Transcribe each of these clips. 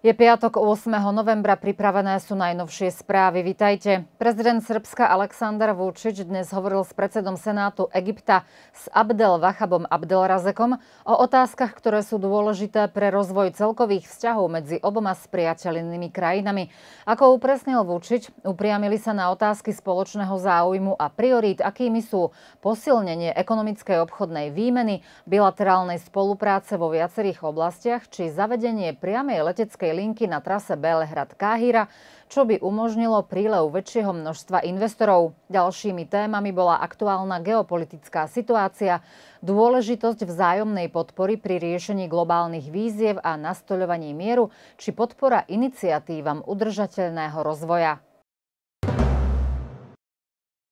Je piatok 8. novembra, pripravené sú najnovšie správy. Vitajte. Prezident Srbska Aleksandar Vučić dnes hovoril s predsedom Senátu Egypta s Abdel Vachabom Abdelrazekom o otázkach, ktoré sú dôležité pre rozvoj celkových vzťahov medzi oboma spriateľnými krajinami. Ako upresnil Vučić, upriamili sa na otázky spoločného záujmu a priorít, akými sú posilnenie ekonomickej obchodnej výmeny, bilaterálnej spolupráce vo viacerých oblastiach či zavedenie priamej leteckej ďalšej linky na trase Belehrad-Káhira, čo by umožnilo prílev väčšieho množstva investorov. Ďalšími témami bola aktuálna geopolitická situácia, dôležitosť vzájomnej podpory pri riešení globálnych víziev a nastoľovaní mieru či podpora iniciatívam udržateľného rozvoja.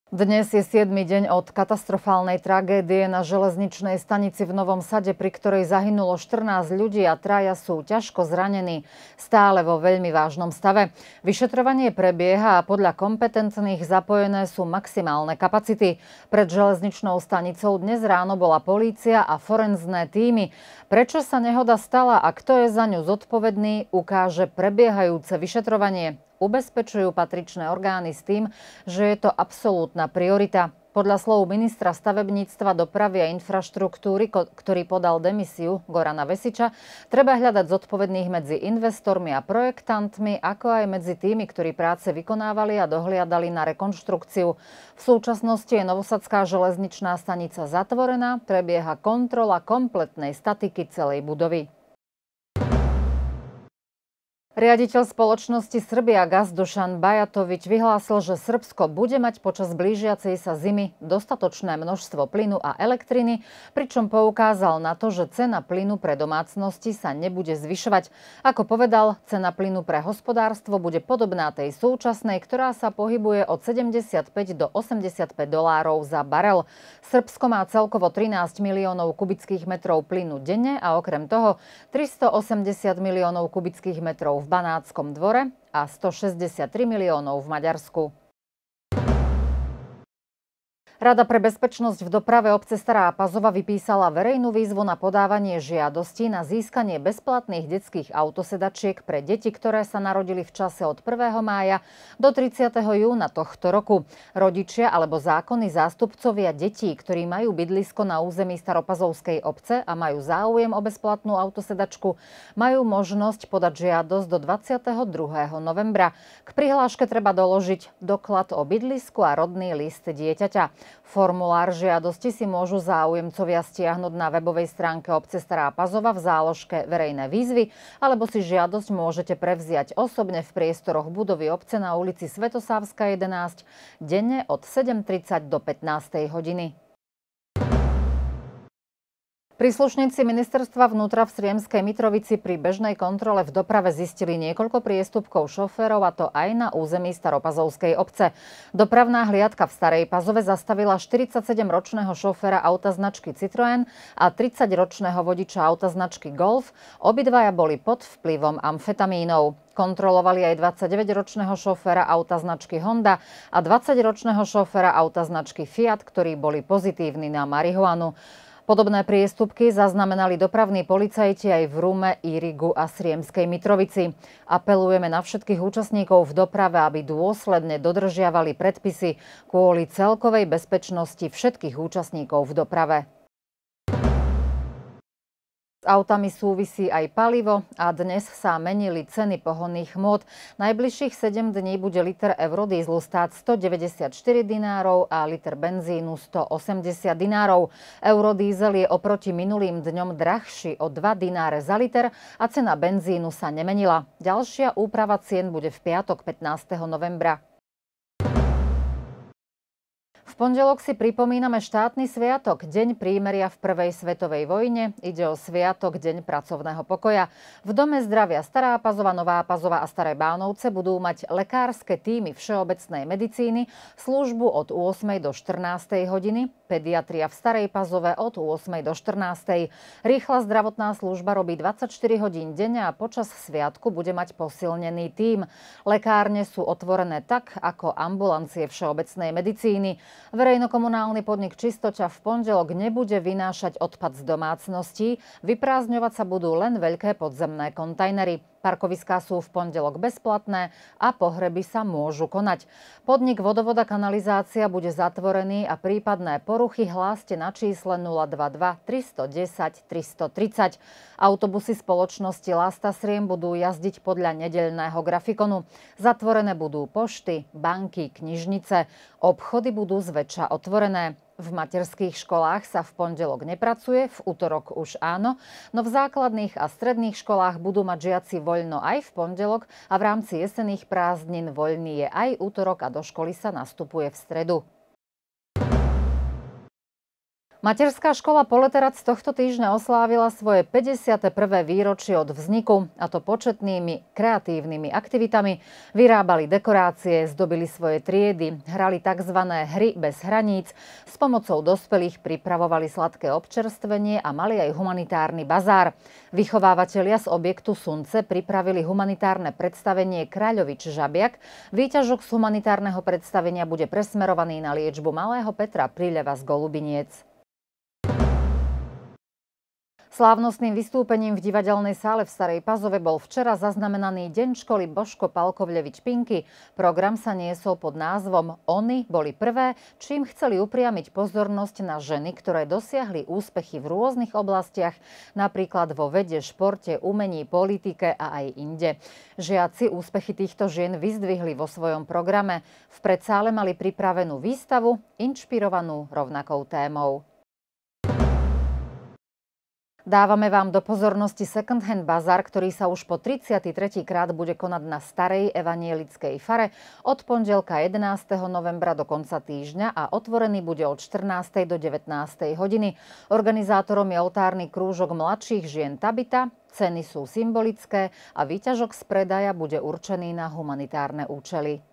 Dnes je 7. deň od katastrofálnej tragédie na železničnej stanici v Novom Sade, pri ktorej zahynulo 14 ľudí a traja sú ťažko zranení, stále vo veľmi vážnom stave. Vyšetrovanie prebieha a podľa kompetentných zapojené sú maximálne kapacity. Pred železničnou stanicou dnes ráno bola polícia a forenzné týmy. Prečo sa nehoda stala a kto je za ňu zodpovedný, ukáže prebiehajúce vyšetrovanie ubezpečujú patričné orgány s tým, že je to absolútna priorita. Podľa slov ministra stavebníctva, dopravy a infraštruktúry, ktorý podal demisiu Gorana Vesiča, treba hľadať zodpovedných medzi investormi a projektantmi, ako aj medzi tými, ktorí práce vykonávali a dohliadali na rekonštrukciu. V súčasnosti je Novosadská železničná stanica zatvorená, prebieha kontrola kompletnej statiky celej budovy. Riaditeľ spoločnosti Srbia Gaz Dušan Bajatovič vyhlásil, že Srbsko bude mať počas blížiacej sa zimy dostatočné množstvo plynu a elektriny, pričom poukázal na to, že cena plynu pre domácnosti sa nebude zvyšovať. Ako povedal, cena plynu pre hospodárstvo bude podobná tej súčasnej, ktorá sa pohybuje od 75 do 85 dolárov za barel. Srbsko má celkovo 13 miliónov kubických metrov plynu denne a okrem toho 380 miliónov kubických metrov v Banátskom dvore a 163 miliónov v Maďarsku. Rada pre bezpečnosť v doprave obce Stará Pazova vypísala verejnú výzvu na podávanie žiadosti na získanie bezplatných detských autosedačiek pre deti, ktoré sa narodili v čase od 1. mája do 30. júna tohto roku. Rodičia alebo zákonní zástupcovia detí, ktorí majú bydlisko na území Staropazovskej obce a majú záujem o bezplatnú autosedačku, majú možnosť podať žiadosť do 22. novembra. K prihláške treba doložiť doklad o bydlisku a rodný list dieťaťa. Formulár žiadosti si môžu záujemcovia stiahnuť na webovej stránke obce Stará Pazova v záložke Verejné výzvy, alebo si žiadosť môžete prevziať osobne v priestoroch budovy obce na ulici Svetosávska 11 denne od 7.30 do 15.00. hodiny. Príslušníci ministerstva vnútra v Sriemskej Mitrovici pri bežnej kontrole v doprave zistili niekoľko priestupkov šoférov a to aj na území Staropazovskej obce. Dopravná hliadka v Starej Pazove zastavila 47-ročného šoféra auta značky Citroën a 30-ročného vodiča auta značky Golf. Obidvaja boli pod vplyvom amfetamínov. Kontrolovali aj 29-ročného šoféra auta značky Honda a 20-ročného šoféra auta značky Fiat, ktorí boli pozitívni na marihuanu. Podobné priestupky zaznamenali dopravní policajti aj v Rume, Irigu a Sriemskej Mitrovici. Apelujeme na všetkých účastníkov v doprave, aby dôsledne dodržiavali predpisy kvôli celkovej bezpečnosti všetkých účastníkov v doprave autami súvisí aj palivo a dnes sa menili ceny pohonných hmôt. Najbližších 7 dní bude liter eurodízlu stáť 194 dinárov a liter benzínu 180 dinárov. Eurodízel je oproti minulým dňom drahší o 2 dináre za liter a cena benzínu sa nemenila. Ďalšia úprava cien bude v piatok 15. novembra pondelok si pripomíname štátny sviatok, Deň prímeria v Prvej svetovej vojne. Ide o sviatok, Deň pracovného pokoja. V Dome zdravia Stará Pazova, Nová Pazova a Staré Bánovce budú mať lekárske týmy všeobecnej medicíny službu od 8. do 14. hodiny, pediatria v Starej Pazove od 8. do 14. Rýchla zdravotná služba robí 24 hodín denne a počas sviatku bude mať posilnený tým. Lekárne sú otvorené tak, ako ambulancie všeobecnej medicíny. Verejnokomunálny podnik Čistoča v pondelok nebude vynášať odpad z domácností, vyprázdňovať sa budú len veľké podzemné kontajnery. Parkoviská sú v pondelok bezplatné a pohreby sa môžu konať. Podnik vodovoda kanalizácia bude zatvorený a prípadné poruchy hláste na čísle 022 310 330. Autobusy spoločnosti Lasta Sriem budú jazdiť podľa nedeľného grafikonu. Zatvorené budú pošty, banky, knižnice. Obchody budú zväčša otvorené. V materských školách sa v pondelok nepracuje, v útorok už áno, no v základných a stredných školách budú mať žiaci voľno aj v pondelok a v rámci jesenných prázdnin voľný je aj útorok a do školy sa nastupuje v stredu. Materská škola Poleterac tohto týždňa oslávila svoje 51. výročie od vzniku, a to početnými kreatívnymi aktivitami. Vyrábali dekorácie, zdobili svoje triedy, hrali tzv. hry bez hraníc, s pomocou dospelých pripravovali sladké občerstvenie a mali aj humanitárny bazár. Vychovávateľia z objektu Sunce pripravili humanitárne predstavenie Kráľovič Žabiak. Výťažok z humanitárneho predstavenia bude presmerovaný na liečbu malého Petra Príleva z Golubiniec. Slávnostným vystúpením v divadelnej sále v Starej Pazove bol včera zaznamenaný Deň školy Božko Palkovlevič Pinky. Program sa niesol pod názvom Oni boli prvé, čím chceli upriamiť pozornosť na ženy, ktoré dosiahli úspechy v rôznych oblastiach, napríklad vo vede, športe, umení, politike a aj inde. Žiaci úspechy týchto žien vyzdvihli vo svojom programe. V predsále mali pripravenú výstavu, inšpirovanú rovnakou témou. Dávame vám do pozornosti Second Hand Bazar, ktorý sa už po 33. krát bude konať na starej evanielickej fare od pondelka 11. novembra do konca týždňa a otvorený bude od 14. do 19. hodiny. Organizátorom je oltárny krúžok mladších žien Tabita, ceny sú symbolické a výťažok z predaja bude určený na humanitárne účely.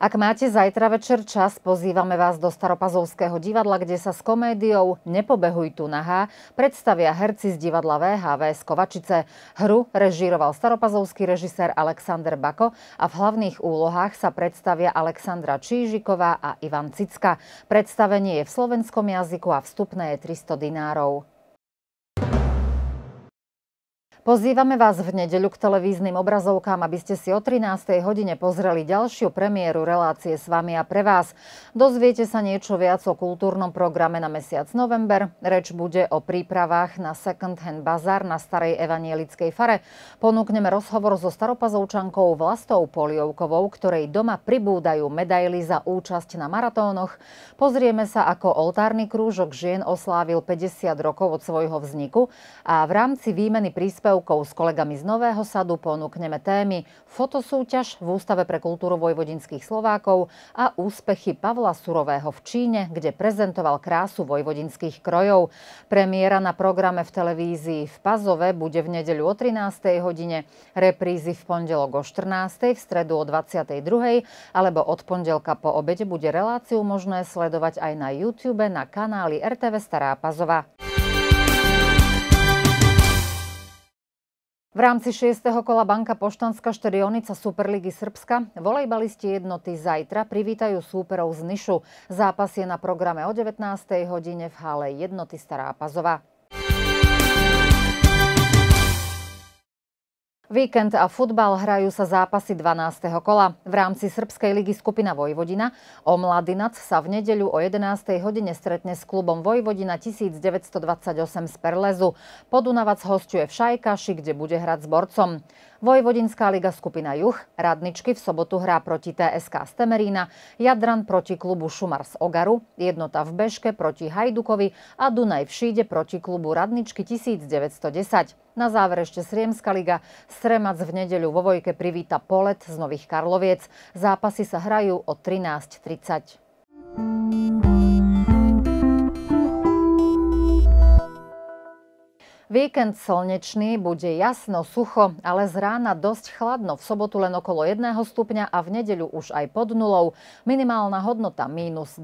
Ak máte zajtra večer čas, pozývame vás do Staropazovského divadla, kde sa s komédiou Nepobehuj tu nahá predstavia herci z divadla VHV z Kovačice. Hru režíroval staropazovský režisér Alexander Bako a v hlavných úlohách sa predstavia Alexandra Čížiková a Ivan Cicka. Predstavenie je v slovenskom jazyku a vstupné je 300 dinárov. Pozývame vás v nedeľu k televíznym obrazovkám, aby ste si o 13. hodine pozreli ďalšiu premiéru relácie s vami a pre vás. Dozviete sa niečo viac o kultúrnom programe na mesiac november. Reč bude o prípravách na Second Hand Bazar na Starej evanielickej fare. Ponúkneme rozhovor so staropazovčankou Vlastou Poliovkovou, ktorej doma pribúdajú medaily za účasť na maratónoch. Pozrieme sa, ako oltárny krúžok žien oslávil 50 rokov od svojho vzniku a v rámci výmeny príspevkov príspevkov s kolegami z Nového sadu ponúkneme témy fotosúťaž v Ústave pre kultúru vojvodinských Slovákov a úspechy Pavla Surového v Číne, kde prezentoval krásu vojvodinských krojov. Premiéra na programe v televízii v Pazove bude v nedeľu o 13. hodine, reprízy v pondelok o 14. v stredu o 22. alebo od pondelka po obede bude reláciu možné sledovať aj na YouTube na kanáli RTV Stará Pazova. V rámci 6. kola Banka Poštanská štyrionica Superligy Srbska volejbalisti jednoty zajtra privítajú súperov z Nišu. Zápas je na programe o 19. hodine v hale jednoty Stará Pazova. Víkend a futbal hrajú sa zápasy 12. kola. V rámci Srbskej ligy skupina Vojvodina o Mladinac sa v nedeľu o 11. hodine stretne s klubom Vojvodina 1928 z Perlezu. Podunavac hostuje v Šajkaši, kde bude hrať s borcom. Vojvodinská liga skupina Juh, Radničky v sobotu hrá proti TSK z Temerína, Jadran proti klubu Šumar z Ogaru, Jednota v Beške proti Hajdukovi a Dunaj v Šíde proti klubu Radničky 1910. Na záver ešte Sriemska liga. Stremac v nedeľu vo Vojke privíta Polet z Nových Karloviec. Zápasy sa hrajú o 13.30. Víkend slnečný, bude jasno, sucho, ale z rána dosť chladno. V sobotu len okolo 1 stupňa a v nedeľu už aj pod nulou. Minimálna hodnota mínus 2.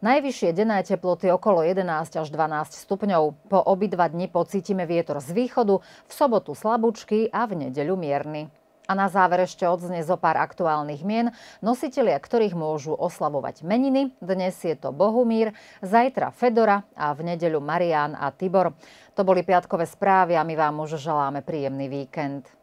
Najvyššie denné teploty okolo 11 až 12 stupňov. Po obidva dni pocítime vietor z východu, v sobotu slabúčky a v nedeľu mierny. A na záver ešte odznie zo pár aktuálnych mien, nositelia ktorých môžu oslavovať meniny. Dnes je to Bohumír, zajtra Fedora a v nedeľu Marián a Tibor. To boli piatkové správy a my vám už želáme príjemný víkend.